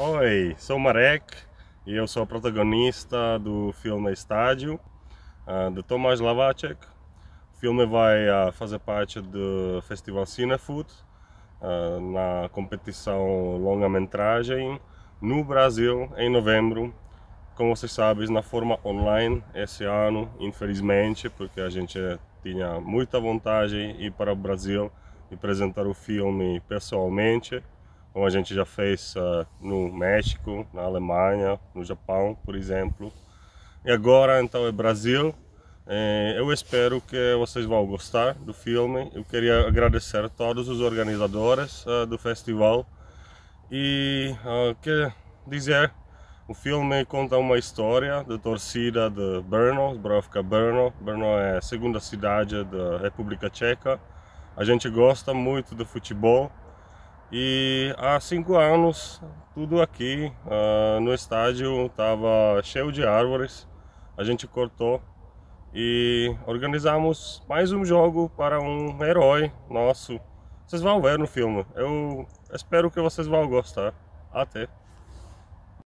Oi, sou Marek e eu sou protagonista do filme Estádio, ah, de Tomasz Lavacek. O filme vai ah, fazer parte do Festival Cinefood, ah, na competição longa-metragem no Brasil, em novembro. Como vocês sabem, na forma online esse ano, infelizmente, porque a gente tinha muita vontade de ir para o Brasil e apresentar o filme pessoalmente como a gente já fez uh, no México, na Alemanha, no Japão, por exemplo. E agora então é Brasil. Eh, eu espero que vocês vão gostar do filme. Eu queria agradecer a todos os organizadores uh, do festival e uh, ah, quer dizer o filme conta uma história da torcida de Brno, Zbrojka Brno. Brno é a segunda cidade da República Tcheca. A gente gosta muito do futebol e há cinco anos, tudo aqui uh, no estádio estava cheio de árvores, a gente cortou e organizamos mais um jogo para um herói nosso. Vocês vão ver no filme, eu espero que vocês vão gostar. Até!